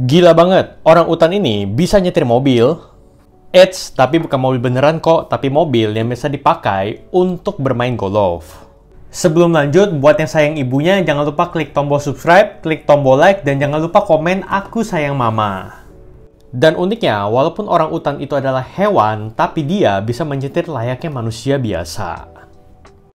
Gila banget, orang utan ini bisa nyetir mobil. Eits, tapi bukan mobil beneran kok, tapi mobil yang bisa dipakai untuk bermain golf. Sebelum lanjut, buat yang sayang ibunya, jangan lupa klik tombol subscribe, klik tombol like, dan jangan lupa komen aku sayang mama. Dan uniknya, walaupun orang utan itu adalah hewan, tapi dia bisa menyetir layaknya manusia biasa.